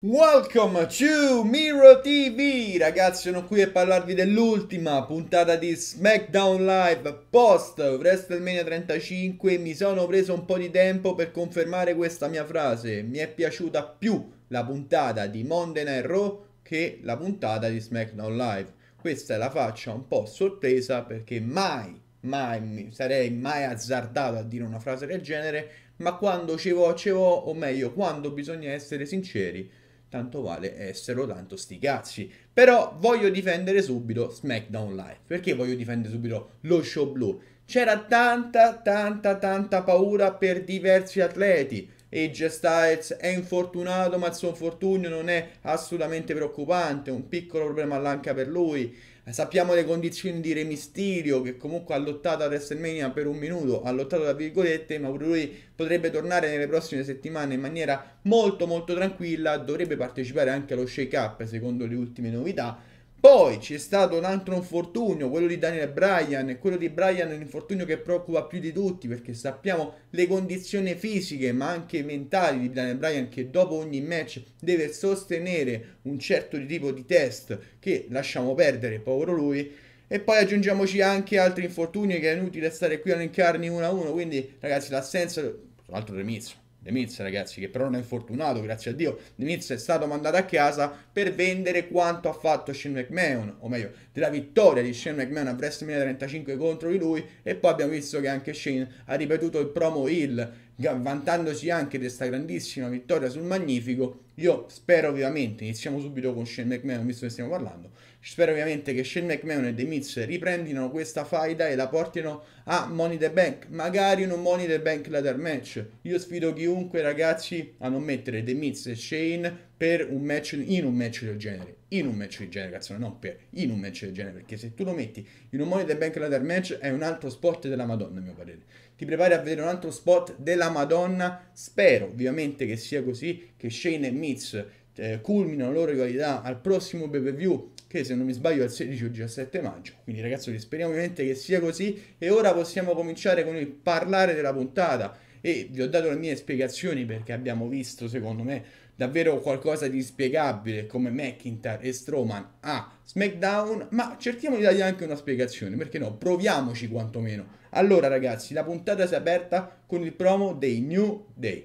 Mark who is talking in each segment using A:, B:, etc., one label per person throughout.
A: Welcome to Miro TV! Ragazzi, sono qui per parlarvi dell'ultima puntata di SmackDown Live post WrestleMania 35. Mi sono preso un po' di tempo per confermare questa mia frase. Mi è piaciuta più la puntata di Monday Night Raw che la puntata di SmackDown Live. Questa è la faccia un po' sorpresa perché mai, mai mi sarei mai azzardato a dire una frase del genere. Ma quando ce vo, ce vo, o meglio, quando bisogna essere sinceri tanto vale esserlo, tanto sti cazzi. Però voglio difendere subito SmackDown Live. Perché voglio difendere subito lo show blu? C'era tanta, tanta, tanta paura per diversi atleti. Edge Styles è infortunato, ma il suo infortunio non è assolutamente preoccupante. Un piccolo problema all'anca per lui. Sappiamo le condizioni di Remistirio che comunque ha lottato ad WrestleMania per un minuto, ha lottato tra virgolette, ma lui potrebbe tornare nelle prossime settimane in maniera molto molto tranquilla, dovrebbe partecipare anche allo shake up secondo le ultime novità poi c'è stato un altro infortunio, quello di Daniel Bryan, e quello di Bryan è un infortunio che preoccupa più di tutti perché sappiamo le condizioni fisiche ma anche mentali di Daniel Bryan che dopo ogni match deve sostenere un certo tipo di test che lasciamo perdere, povero lui. E poi aggiungiamoci anche altri infortuni che è inutile stare qui a elencarne uno a uno, quindi ragazzi l'assenza, tra l'altro remizio, De Miz, ragazzi, che però non è infortunato, grazie a Dio. De Miz è stato mandato a casa per vendere quanto ha fatto Shane McMahon, o meglio, della vittoria di Shane McMahon a WrestleMania 35 contro di lui. E poi abbiamo visto che anche Shane ha ripetuto il promo Hill, vantandosi anche di questa grandissima vittoria sul Magnifico. Io spero vivamente, iniziamo subito con Shane McMahon, visto che stiamo parlando Spero ovviamente che Shane McMahon e The Miz riprendino questa faida e la portino a Money the Bank, magari in un Money the Bank ladder match. Io sfido chiunque ragazzi a non mettere The Miz e Shane per un match, in un match del genere. In un match del genere, cazzo, non per, in un match del genere, perché se tu lo metti in un Money the Bank ladder match è un altro spot della Madonna a mio parere. Ti prepari a vedere un altro spot della Madonna, spero ovviamente che sia così, che Shane e Miz eh, culminano la loro rivalità al prossimo BBV che se non mi sbaglio è il 16 o 17 maggio. Quindi ragazzi speriamo ovviamente che sia così e ora possiamo cominciare con il parlare della puntata e vi ho dato le mie spiegazioni perché abbiamo visto secondo me davvero qualcosa di spiegabile come McIntyre e Strowman a SmackDown, ma cerchiamo di dargli anche una spiegazione, perché no, proviamoci quantomeno. Allora ragazzi, la puntata si è aperta con il promo dei New Day.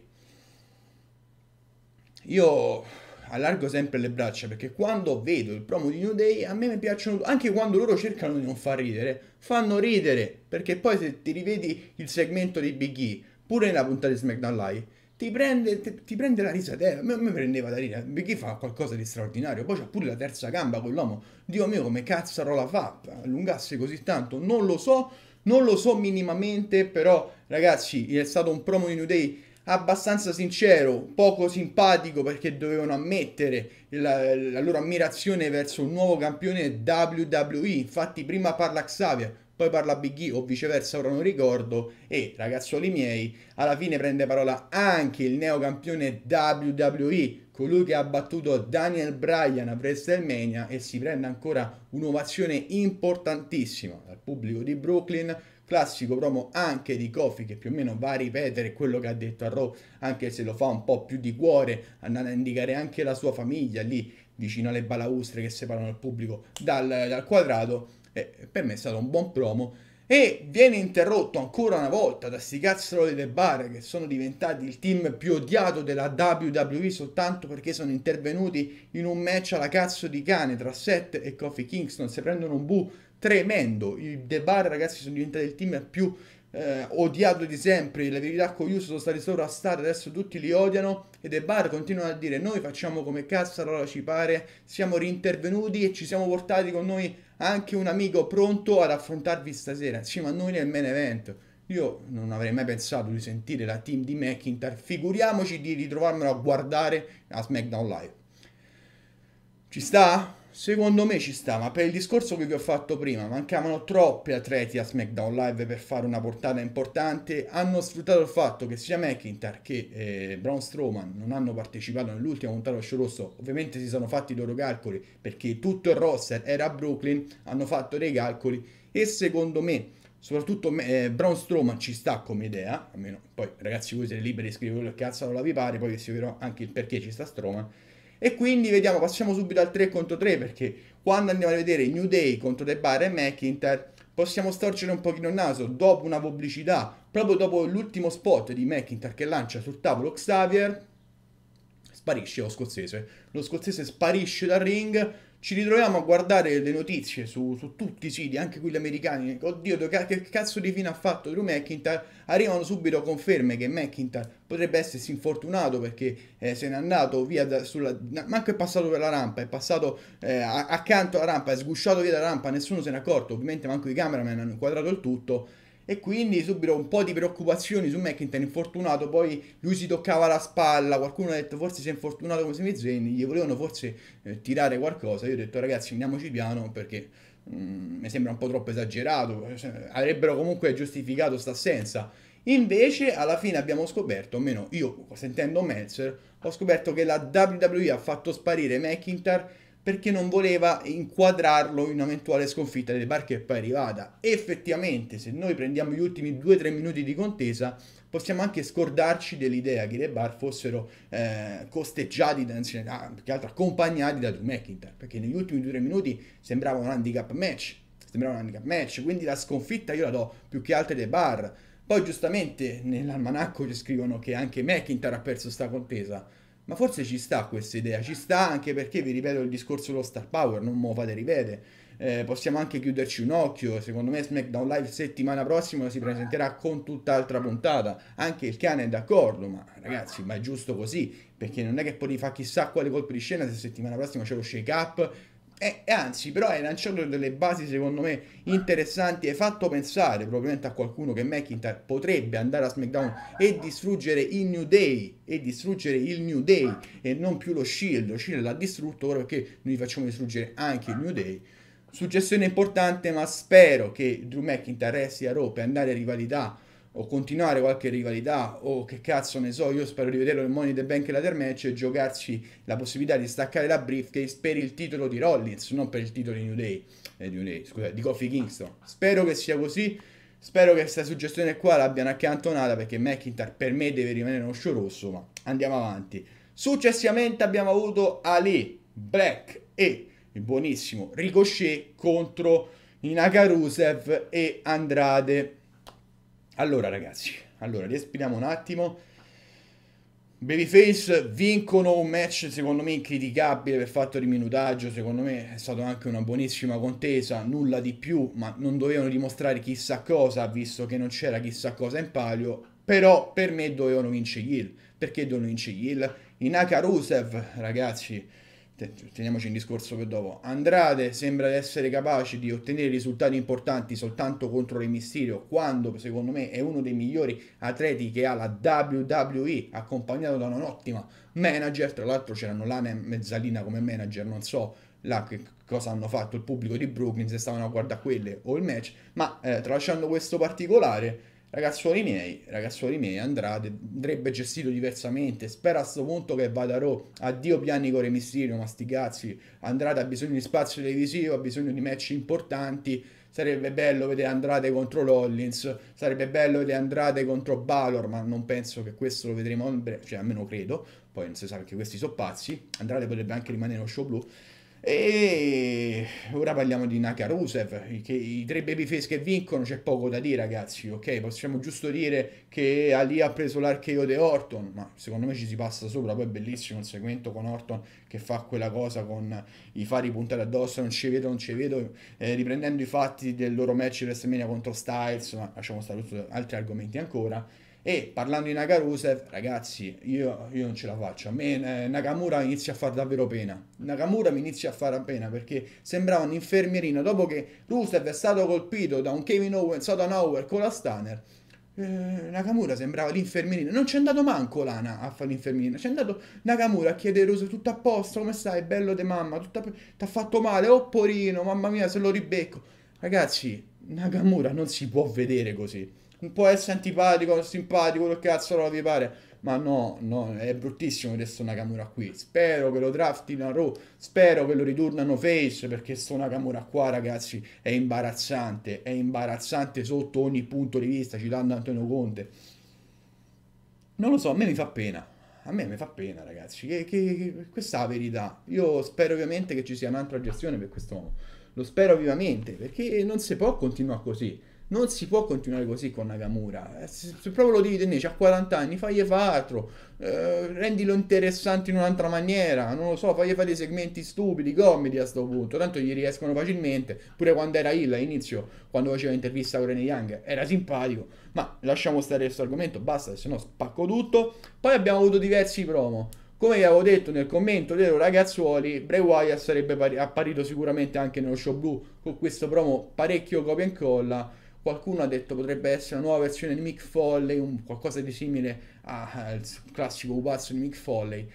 A: Io allargo sempre le braccia perché quando vedo il promo di New Day a me mi piacciono anche quando loro cercano di non far ridere, fanno ridere perché poi se ti rivedi il segmento di Big E pure nella puntata di SmackDown Live ti prende, ti, ti prende la risata, a me, mi prendeva da ridere, Big E fa qualcosa di straordinario, poi c'ha pure la terza gamba con l'uomo. Dio mio come cazzaro la fa, allungasse così tanto, non lo so, non lo so minimamente, però ragazzi è stato un promo di New Day abbastanza sincero, poco simpatico perché dovevano ammettere la, la loro ammirazione verso un nuovo campione WWE. Infatti prima parla Xavier, poi parla Big E o viceversa, ora non ricordo, e ragazzuoli miei, alla fine prende parola anche il neo campione WWE, colui che ha battuto Daniel Bryan a WrestleMania e si prende ancora un'ovazione importantissima dal pubblico di Brooklyn classico promo anche di Kofi che più o meno va a ripetere quello che ha detto a Raw, anche se lo fa un po' più di cuore, andando a indicare anche la sua famiglia lì vicino alle balaustre che separano il pubblico dal, dal quadrato. Eh, per me è stato un buon promo. E viene interrotto ancora una volta da sti cazzaroli del bar che sono diventati il team più odiato della WWE soltanto perché sono intervenuti in un match alla cazzo di cane tra Seth e Kofi Kingston. Se prendono un bu tremendo. I De Bar, ragazzi, sono diventati il team più eh, odiato di sempre. Le verità con Juso sono stati sovrastate, adesso tutti li odiano. E De Bar continuano a dire: Noi facciamo come cazzo, allora ci pare. Siamo rintervenuti e ci siamo portati con noi anche un amico pronto ad affrontarvi stasera. Sì, ma noi nel main event. Io non avrei mai pensato di sentire la team di McIntyre, figuriamoci di ritrovarmelo a guardare a SmackDown Live. Ci sta? Secondo me ci sta, ma per il discorso che vi ho fatto prima, mancavano troppi atleti a SmackDown Live per fare una portata importante. Hanno sfruttato il fatto che sia McIntyre che eh, Braun Strowman non hanno partecipato nell'ultima puntata dello show rosso. Ovviamente si sono fatti i loro calcoli perché tutto il roster era a Brooklyn, hanno fatto dei calcoli e secondo me, soprattutto eh, Braun Strowman ci sta come idea, almeno poi ragazzi voi siete liberi di scrivere quello che cazzo non la vi pare, poi vi spiegherò anche il perché ci sta Strowman e quindi vediamo, passiamo subito al 3 contro 3 perché quando andiamo a vedere New Day contro The Bar e McIntyre possiamo storcere un pochino il naso dopo una pubblicità, proprio dopo l'ultimo spot di McIntyre che lancia sul tavolo Xavier, sparisce lo scozzese. Lo scozzese sparisce dal ring ci ritroviamo a guardare le notizie su, su tutti i siti, anche quelli americani. Oddio, che cazzo di fine ha fatto Drew McIntyre? Arrivano subito conferme che McIntyre potrebbe essersi infortunato perché eh, se n'è andato via da, sulla... Manco è passato per la rampa, è passato eh, accanto alla rampa, è sgusciato via dalla rampa, nessuno se n'è accorto. Ovviamente manco i cameraman hanno inquadrato il tutto e quindi subito un po' di preoccupazioni su McIntyre infortunato, poi lui si toccava la spalla, qualcuno ha detto forse si è infortunato come Sami Zayn, gli volevano forse eh, tirare qualcosa, io ho detto ragazzi andiamoci piano perché mh, mm, mi sembra un po' troppo esagerato, cioè, avrebbero comunque giustificato questa assenza. Invece alla fine abbiamo scoperto, almeno io sentendo Meltzer, ho scoperto che la WWE ha fatto sparire McIntyre perché non voleva inquadrarlo in un'eventuale sconfitta delle barche e poi arrivata. Effettivamente, se noi prendiamo gli ultimi 2-3 minuti di contesa, possiamo anche scordarci dell'idea che le bar fossero eh, costeggiati, da, ah, più che altro accompagnati da Drew McIntyre, perché negli ultimi 2-3 minuti sembrava un handicap match, sembrava un handicap match, quindi la sconfitta io la do più che altro alle bar. Poi giustamente nell'almanacco ci scrivono che anche McIntyre ha perso sta contesa, ma forse ci sta questa idea, ci sta anche perché, vi ripeto, il discorso dello star power, non mo fate ripete. Eh, possiamo anche chiuderci un occhio, secondo me SmackDown Live settimana prossima si presenterà con tutt'altra puntata. Anche il cane è d'accordo, ma ragazzi, ma è giusto così, perché non è che poi fa chissà quale colpo di scena se settimana prossima c'è lo shake up, e, anzi, però hai lanciato delle basi secondo me interessanti. Hai fatto pensare probabilmente a qualcuno che McIntyre potrebbe andare a SmackDown e distruggere il New Day. E distruggere il New Day e non più lo Shield. Lo Shield l'ha distrutto ora perché noi facciamo distruggere anche il New Day. Suggestione importante, ma spero che Drew McIntyre resti a Rope per andare a rivalità o continuare qualche rivalità o che cazzo ne so, io spero di vederlo nel Money the Bank Ladder Match e giocarci la possibilità di staccare la briefcase per il titolo di Rollins, non per il titolo di New Day, eh, di, New Day scusa, di Coffee Kingston. Spero che sia così, spero che questa suggestione qua l'abbiano accantonata perché McIntyre per me deve rimanere uno show rosso, ma andiamo avanti. Successivamente abbiamo avuto Ali, Black e il buonissimo Ricochet contro Inaka Rusev e Andrade allora ragazzi, allora respiriamo un attimo. Babyface vincono un match secondo me incriticabile per fatto di minutaggio, secondo me è stata anche una buonissima contesa, nulla di più, ma non dovevano dimostrare chissà cosa, visto che non c'era chissà cosa in palio, però per me dovevano vincere Gil. Perché dovevano vincere Gil? Inaka Rusev, ragazzi, cioè, teniamoci in discorso per dopo. Andrade sembra essere capace di ottenere risultati importanti soltanto contro Re Mysterio, quando secondo me è uno dei migliori atleti che ha la WWE, accompagnato da un'ottima manager. Tra l'altro c'erano Lana e Mezzalina come manager, non so là che cosa hanno fatto il pubblico di Brooklyn se stavano a guardare quelle o il match, ma eh, tralasciando questo particolare Ragazzuoli miei, ragazzuoli miei, Andrade andrebbe gestito diversamente. Spero a sto punto che vada Ro. Addio piani con Remisterio, ma sti cazzi. Andrade ha bisogno di spazio televisivo, ha bisogno di match importanti. Sarebbe bello vedere Andrate contro Lollins. Sarebbe bello vedere Andrate contro Balor, ma non penso che questo lo vedremo. Cioè, almeno credo. Poi non si sa perché questi sono pazzi. Andrate potrebbe anche rimanere uno show blu. E ora parliamo di Nakarusev, che i tre babyface che vincono c'è poco da dire ragazzi, ok? Possiamo giusto dire che Ali ha preso l'archeo di Orton, ma secondo me ci si passa sopra, poi è bellissimo il segmento con Orton che fa quella cosa con i fari puntati addosso, non ci vedo, non ci vedo, eh, riprendendo i fatti del loro match WrestleMania contro Styles, ma lasciamo stare altri argomenti ancora. E parlando di Nagarusev, ragazzi, io, io, non ce la faccio. A me eh, Nakamura inizia a far davvero pena. Nakamura mi inizia a fare pena perché sembrava un infermierino. Dopo che Rusev è stato colpito da un Kevin Owens out of nowhere con la Stunner, eh, Nakamura sembrava l'infermierino. Non c'è andato manco Lana a fare l'infermierino. C'è andato Nakamura a chiedere Rusev tutto a posto, come stai? Bello di mamma, ti ha fatto male, oh porino, mamma mia, se lo ribecco. Ragazzi, Nakamura non si può vedere così un po' essere antipatico, simpatico, quello cazzo lo vi pare. Ma no, no, è bruttissimo questo Nakamura qui. Spero che lo draftino a Raw, spero che lo ritornano face, perché sto Nakamura qua, ragazzi, è imbarazzante. È imbarazzante sotto ogni punto di vista, citando Antonio Conte. Non lo so, a me mi fa pena. A me mi fa pena, ragazzi. Che, che, che, questa è la verità. Io spero ovviamente che ci sia un'altra gestione per questo quest'uomo. Lo spero vivamente, perché non si può continuare così. Non si può continuare così con Nakamura. Eh, se, se proprio lo devi tenere, c'ha 40 anni, fagli fare altro. Eh, rendilo interessante in un'altra maniera. Non lo so, fagli fare dei segmenti stupidi, comedy a sto punto. Tanto gli riescono facilmente. Pure quando era Hill all'inizio, quando faceva intervista con Rene Young, era simpatico. Ma lasciamo stare questo argomento, basta, se no spacco tutto. Poi abbiamo avuto diversi promo. Come vi avevo detto nel commento dei ragazzuoli, Bray Wyatt sarebbe apparito sicuramente anche nello show blu con questo promo parecchio copia e incolla Qualcuno ha detto potrebbe essere una nuova versione di Mick Foley, un qualcosa di simile al classico pupazzo di Mick Foley.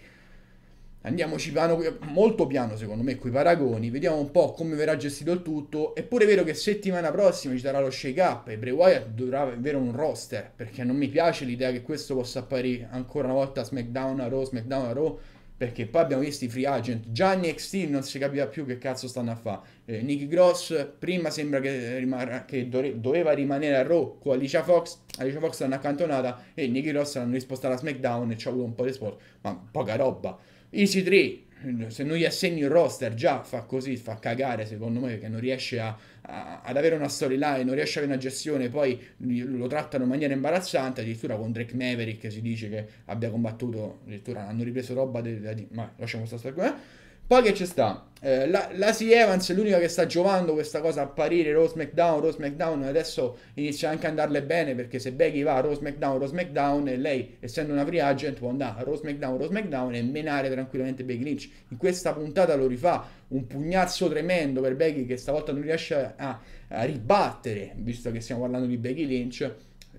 A: Andiamoci piano, molto piano secondo me con i paragoni, vediamo un po' come verrà gestito il tutto. Eppure è vero che settimana prossima ci sarà lo shake up e Bray Wyatt dovrà avere un roster, perché non mi piace l'idea che questo possa apparire ancora una volta a SmackDown, a Raw, SmackDown, a Raw perché poi abbiamo visto i free agent, già in NXT non si capiva più che cazzo stanno a fare. Eh, Nick Gross prima sembra che, rimar- che dore- doveva rimanere a Raw con Alicia Fox, Alicia Fox l'hanno accantonata e Nick Gross l'hanno risposta alla SmackDown e ci ha avuto un po' di sport, ma poca roba. Easy 3 cioè, se non gli assegni il roster già fa così, fa cagare secondo me perché non riesce a, a, ad avere una storyline, non riesce ad avere una gestione, poi lo trattano in maniera imbarazzante, addirittura con Drake Maverick si dice che abbia combattuto, addirittura hanno ripreso roba, de, de, de ma lasciamo stare qua, eh. Poi che ci sta? Eh, la, C. Evans è l'unica che sta giovando questa cosa a apparire Rose McDown, Rose McDown adesso inizia anche a andarle bene perché se Becky va a Rose McDown, Rose McDown e lei essendo una free agent può andare a Rose McDown, Rose McDown e menare tranquillamente Becky Lynch in questa puntata lo rifà un pugnazzo tremendo per Becky che stavolta non riesce a, a ribattere visto che stiamo parlando di Becky Lynch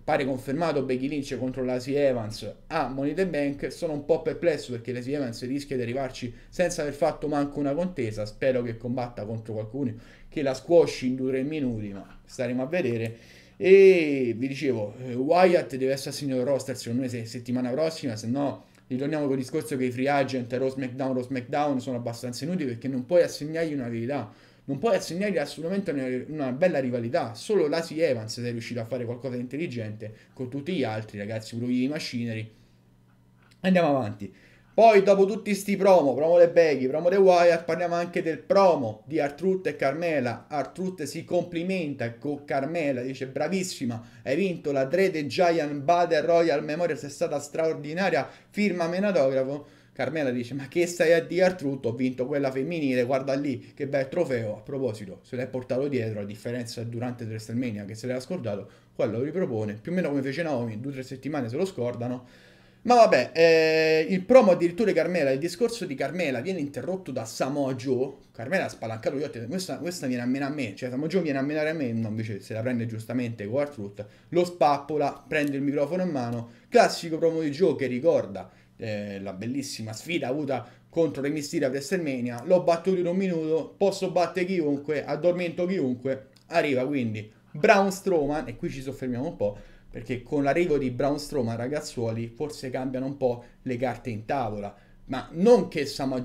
A: pare confermato Becky Lynch contro Lacey Evans a ah, Money the Bank. Sono un po' perplesso perché Lacey Evans rischia di arrivarci senza aver fatto manco una contesa. Spero che combatta contro qualcuno che la squash in due minuti, ma staremo a vedere. E vi dicevo, eh, Wyatt deve essere assegnato al roster secondo me se, settimana prossima, se no ritorniamo col discorso che i free agent, Raw SmackDown, Raw SmackDown sono abbastanza inutili perché non puoi assegnargli una verità non puoi assegnargli assolutamente una bella rivalità. Solo Lasi Evans è riuscito a fare qualcosa di intelligente con tutti gli altri, ragazzi, pure i machinery. Andiamo avanti. Poi dopo tutti sti promo, promo le Beghi, promo le Wyatt, parliamo anche del promo di Artrut e Carmela. Artrut si complimenta con Carmela, dice bravissima, hai vinto la 3 The Giant Battle Royal Memorial, sei stata straordinaria, firma menatografo. Carmela dice ma che stai a dire Artrutto ho vinto quella femminile guarda lì che bel trofeo a proposito se l'è portato dietro a differenza durante WrestleMania che se l'era scordato quello lo ripropone più o meno come fece Naomi due o tre settimane se lo scordano ma vabbè, eh, il promo addirittura di Carmela, il discorso di Carmela viene interrotto da Samoa Joe. Carmela ha spalancato gli occhi, questa, questa, viene a meno a me, cioè Samoa Joe viene a meno a me, no, invece se la prende giustamente con Artruth, lo spappola, prende il microfono in mano, classico promo di Joe che ricorda eh, la bellissima sfida avuta contro Re Mysterio a WrestleMania, l'ho battuto in un minuto, posso battere chiunque, addormento chiunque, arriva quindi Braun Strowman, e qui ci soffermiamo un po', perché con l'arrivo di Braun Strowman, ragazzuoli, forse cambiano un po' le carte in tavola, ma non che Sama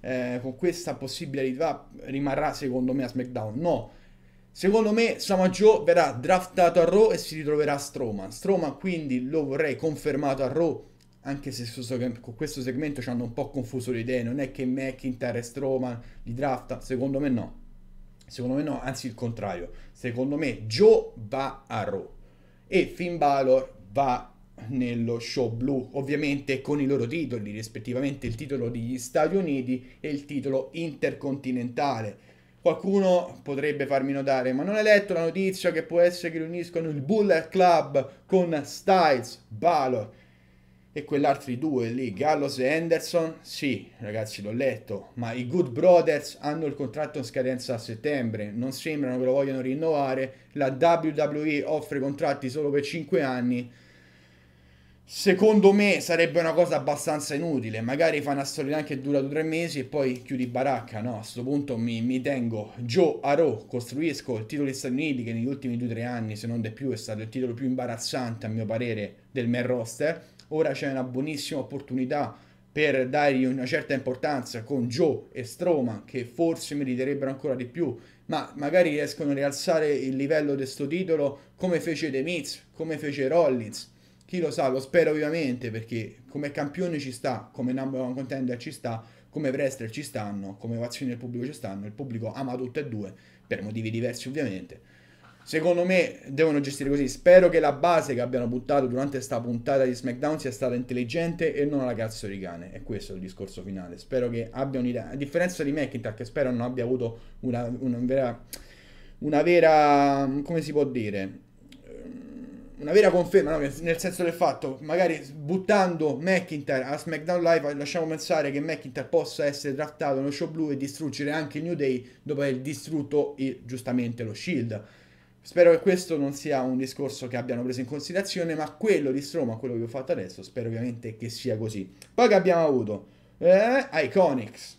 A: eh, con questa possibilità rimarrà secondo me a SmackDown, no, Secondo me Sama verrà draftato a Raw e si ritroverà a Strowman. Strowman quindi lo vorrei confermato a Raw anche se con questo segmento ci hanno un po' confuso le idee, non è che McIntyre e Strowman li drafta, secondo me no. Secondo me no, anzi il contrario. Secondo me Joe va a Raw e Finn Balor va nello show blu, ovviamente con i loro titoli, rispettivamente il titolo degli Stati Uniti e il titolo intercontinentale. Qualcuno potrebbe farmi notare, ma non hai letto la notizia che può essere che riuniscono il Bullet Club con Styles, Balor e quell'altro due lì, Gallows e Henderson, sì, ragazzi l'ho letto, ma i Good Brothers hanno il contratto in scadenza a settembre, non sembrano che lo vogliono rinnovare, la WWE offre contratti solo per 5 anni, secondo me sarebbe una cosa abbastanza inutile, magari fa una storia anche dura 2-3 mesi e poi chiudi baracca, no, a questo punto mi, mi tengo Joe Aro, costruisco il titolo degli Stati Uniti che negli ultimi due o tre anni, se non di più, è stato il titolo più imbarazzante a mio parere del main roster, ora c'è una buonissima opportunità per dargli una certa importanza con Joe e Stroman che forse meriterebbero ancora di più ma magari riescono a rialzare il livello di questo titolo come fece De Miz, come fece Rollins chi lo sa, lo spero ovviamente perché come campione ci sta, come number one contender ci sta come wrestler ci stanno, come ovazioni del pubblico ci stanno il pubblico ama tutte e due per motivi diversi ovviamente Secondo me devono gestire così. Spero che la base che abbiano buttato durante questa puntata di SmackDown sia stata intelligente e non alla cazzo di cane. E questo è il discorso finale. Spero che abbia un'idea. A differenza di McIntyre, che spero non abbia avuto una, una, vera, una vera. come si può dire? Ehm, una vera conferma, no? nel senso del fatto, magari buttando McIntyre a SmackDown Live, lasciamo pensare che McIntyre possa essere draftato nello show blu e distruggere anche il New Day dopo aver distrutto il, giustamente lo Shield Spero che questo non sia un discorso che abbiano preso in considerazione, ma quello di Stroma, quello che ho fatto adesso, spero ovviamente che sia così. Poi che abbiamo avuto? Eh, Iconics.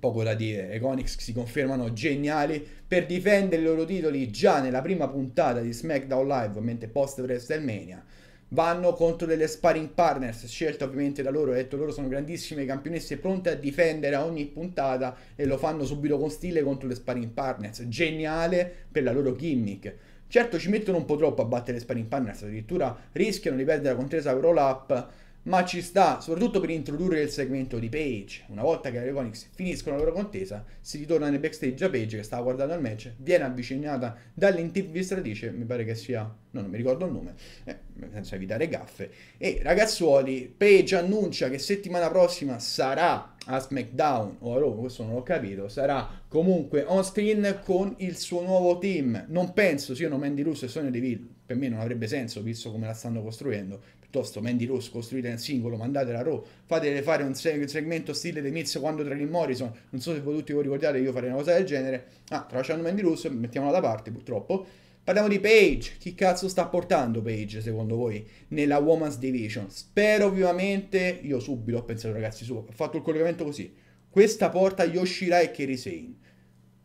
A: Poco da dire, Iconics si confermano geniali per difendere i loro titoli già nella prima puntata di SmackDown Live, ovviamente post WrestleMania vanno contro delle sparring partners, scelta ovviamente da loro, ho detto loro sono grandissime campionesse pronte a difendere a ogni puntata e lo fanno subito con stile contro le sparring partners, geniale per la loro gimmick. Certo ci mettono un po' troppo a battere le sparring partners, addirittura rischiano di perdere la contesa Roll Up ma ci sta, soprattutto per introdurre il segmento di Page. Una volta che le Iconics finiscono la loro contesa, si ritorna nel backstage a Page che stava guardando il match, viene avvicinata dall'intervistatrice, mi pare che sia, no, non mi ricordo il nome, eh, senza evitare gaffe, e ragazzuoli, Page annuncia che settimana prossima sarà a SmackDown o a Raw, questo non l'ho capito, sarà comunque on screen con il suo nuovo team. Non penso siano Mandy Russo e Sonia Deville, per me non avrebbe senso visto come la stanno costruendo piuttosto Mandy Rose costruita in singolo, mandatela a Raw, fatele fare un segmento stile The Miz quando Trevin Morrison, non so se voi tutti voi ricordate, io farei una cosa del genere, ah, tralasciando Mandy Rose, mettiamola da parte purtroppo, parliamo di Page, chi cazzo sta portando Page secondo voi nella Women's Division? Spero vivamente, io subito ho pensato ragazzi su, ho fatto il collegamento così, questa porta Yoshira e Kerry Sane,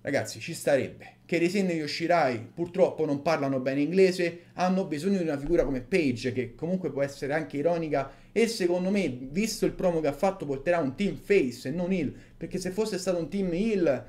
A: ragazzi ci starebbe, che Resenne Yoshirai purtroppo non parlano bene inglese, hanno bisogno di una figura come Page, che comunque può essere anche ironica, e secondo me, visto il promo che ha fatto, porterà un team face e non heel, perché se fosse stato un team heel...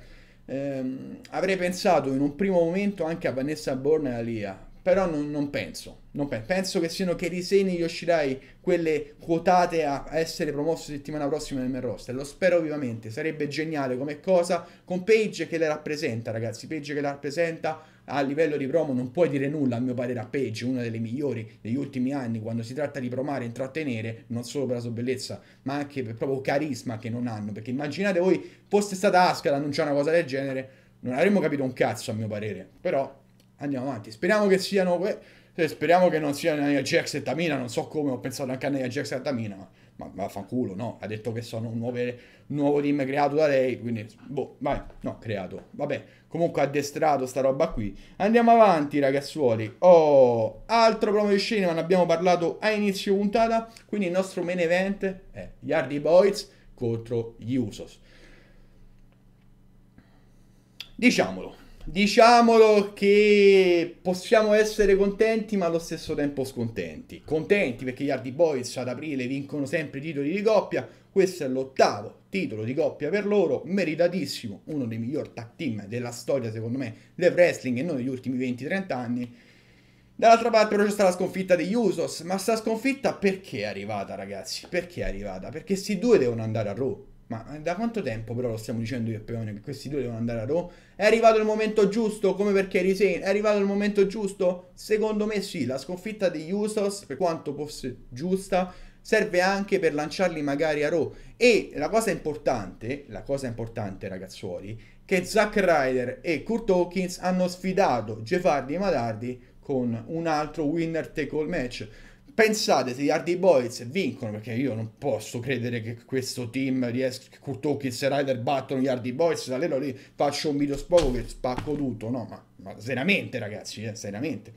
A: Ehm, avrei pensato in un primo momento anche a Vanessa Bourne e a Lia però non, non penso, non pe- penso che siano Keriseni e Yoshirai quelle quotate a essere promosse settimana prossima nel main roster, lo spero vivamente, sarebbe geniale come cosa, con Page che le rappresenta ragazzi, Page che la rappresenta a livello di promo non puoi dire nulla a mio parere a Page, una delle migliori degli ultimi anni quando si tratta di promare e intrattenere, non solo per la sua bellezza, ma anche per proprio carisma che non hanno, perché immaginate voi fosse stata Asuka ad annunciare una cosa del genere, non avremmo capito un cazzo a mio parere, però andiamo avanti. Speriamo che siano... Cioè, speriamo che non siano Nia Jax e Tamina, non so come, ho pensato anche a Nia Jax e Tamina, ma, ma, ma no? Ha detto che sono un nuovo, nuovo team creato da lei, quindi... Boh, vai, no, creato, vabbè. Comunque addestrato sta roba qui. Andiamo avanti, ragazzuoli. Oh, altro promo di Shane, ne abbiamo parlato a inizio puntata, quindi il nostro main event è gli Hardy Boys contro gli Usos. Diciamolo, diciamolo che possiamo essere contenti ma allo stesso tempo scontenti. Contenti perché gli Hardy Boys ad aprile vincono sempre i titoli di coppia, questo è l'ottavo titolo di coppia per loro, meritatissimo, uno dei miglior tag team della storia secondo me del wrestling e non degli ultimi 20-30 anni. Dall'altra parte però c'è stata la sconfitta degli Usos, ma sta sconfitta perché è arrivata ragazzi? Perché è arrivata? Perché questi due devono andare a Raw ma eh, da quanto tempo però lo stiamo dicendo io e Peone che questi due devono andare a Raw? È arrivato il momento giusto, come per Kerry Sane? È arrivato il momento giusto? Secondo me sì, la sconfitta degli Usos, per quanto fosse giusta, serve anche per lanciarli magari a Raw. E la cosa importante, la cosa importante ragazzuoli, che Zack Ryder e Kurt Hawkins hanno sfidato Jeff Hardy e Madardi con un altro winner take all match. Pensate se gli Hardy Boys vincono, perché io non posso credere che questo team riesca, che Kurt Hawkins e Ryder battono gli Hardy Boys, allora lì faccio un video spoco che spacco tutto, no, ma, ma seriamente ragazzi, eh, seriamente.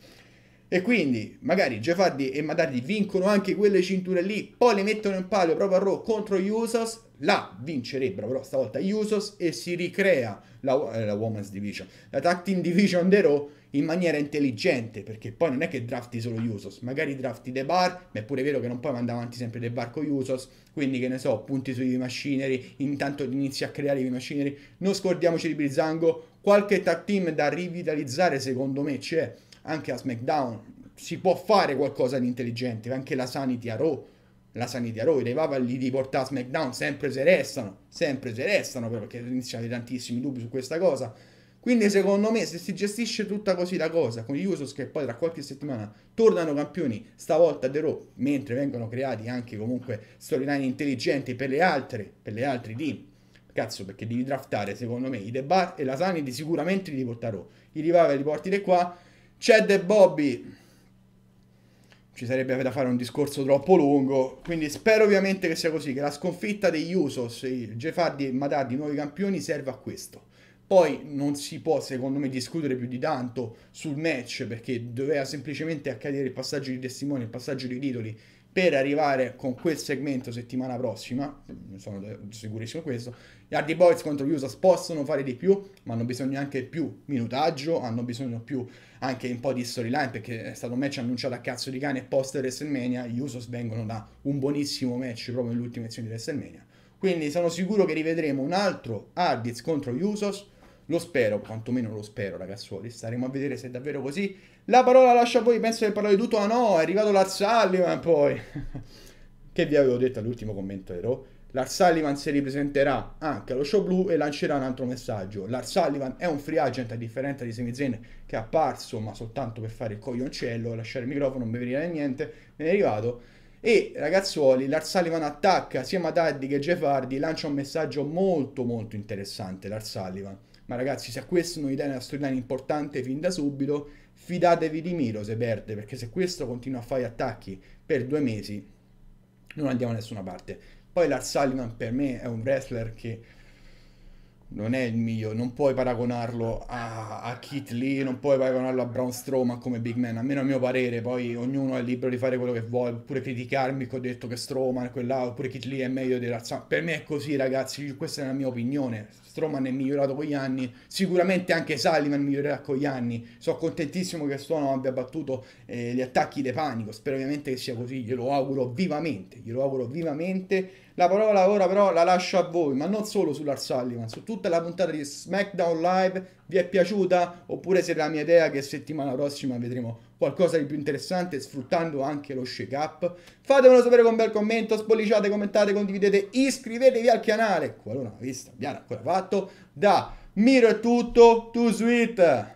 A: E quindi magari Jeffardi e Madardi vincono anche quelle cinture lì, poi le mettono in palio proprio a Raw contro gli Usos, là vincerebbero però stavolta gli Usos e si ricrea la, eh, la Women's Division, la Tag Team Division The Raw in maniera intelligente, perché poi non è che drafti solo gli Usos, magari drafti The Bar, ma è pure vero che non puoi mandare avanti sempre The Bar con gli Usos, quindi che ne so, punti sui machinery, intanto inizi a creare i machinery, non scordiamoci di Brizango, qualche tag team da rivitalizzare secondo me c'è, anche a SmackDown si può fare qualcosa di intelligente, anche la Sanity a Raw, la Sanity a Raw, i revival li di portare a SmackDown sempre se restano, sempre se restano, perché iniziano tantissimi dubbi su questa cosa. Quindi secondo me se si gestisce tutta così la cosa, con gli Usos che poi tra qualche settimana tornano campioni, stavolta The Raw, mentre vengono creati anche comunque storyline intelligenti per le altre, per le altri team, cazzo perché devi draftare secondo me i The Bar e la Sanity sicuramente li porta Raw, i Rivali li porti da qua Chad e Bobby ci sarebbe da fare un discorso troppo lungo. Quindi spero ovviamente che sia così, che la sconfitta degli Usos, Jeffardi e Matadi, nuovi campioni, serve a questo. Poi non si può, secondo me, discutere più di tanto sul match, perché doveva semplicemente accadere il passaggio di testimoni, il passaggio di titoli per arrivare con quel segmento settimana prossima, sono sicurissimo questo, gli Hardy Boys contro gli Usos possono fare di più, ma hanno bisogno anche più minutaggio, hanno bisogno più anche un po' di storyline, perché è stato un match annunciato a cazzo di cane post WrestleMania, gli Usos vengono da un buonissimo match proprio nell'ultima edizione di WrestleMania. Quindi sono sicuro che rivedremo un altro Hardys contro gli Usos, lo spero, quantomeno lo spero, ragazzuoli. Staremo a vedere se è davvero così. La parola lascia a voi, penso che parlo di tutto. Ah no, è arrivato l'Arsalli, Sullivan poi... che vi avevo detto all'ultimo commento vero? Raw. Lars Sullivan si ripresenterà anche allo show blu e lancerà un altro messaggio. Lars Sullivan è un free agent a differenza di Sami Zayn che è apparso ma soltanto per fare il coglioncello, lasciare il microfono, non bevere niente, ne è arrivato. E ragazzuoli, Lars Sullivan attacca sia Mataddi che Jeff Hardy, lancia un messaggio molto molto interessante Lars Sullivan. Ma ragazzi, se a questo non gli dai una storyline importante fin da subito, fidatevi di Miro se perde, perché se questo continua a fare attacchi per due mesi, non andiamo da nessuna parte. Poi Lars Sullivan per me è un wrestler che non è il mio, non puoi paragonarlo a, a Kit Lee, non puoi paragonarlo a Braun Strowman come big man, almeno a mio parere, poi ognuno è libero di fare quello che vuole, oppure criticarmi che ho detto che Strowman è quella, oppure Kit Lee è meglio di Razzan, per me è così ragazzi, questa è la mia opinione, Strowman è migliorato con gli anni, sicuramente anche Sullivan migliorerà con gli anni, sono contentissimo che Strowman abbia battuto eh, gli attacchi di panico, spero ovviamente che sia così, glielo auguro vivamente, glielo auguro vivamente, la parola ora però la lascio a voi, ma non solo sull'Arsullivan, su tutta la puntata di SmackDown Live. Vi è piaciuta? Oppure siete la mia idea che settimana prossima vedremo qualcosa di più interessante sfruttando anche lo shake up? Fatemelo sapere con un bel commento, spolliciate, commentate, condividete, iscrivetevi al canale, qualora non l'avete ancora fatto. Da Miro è tutto, tu sweet!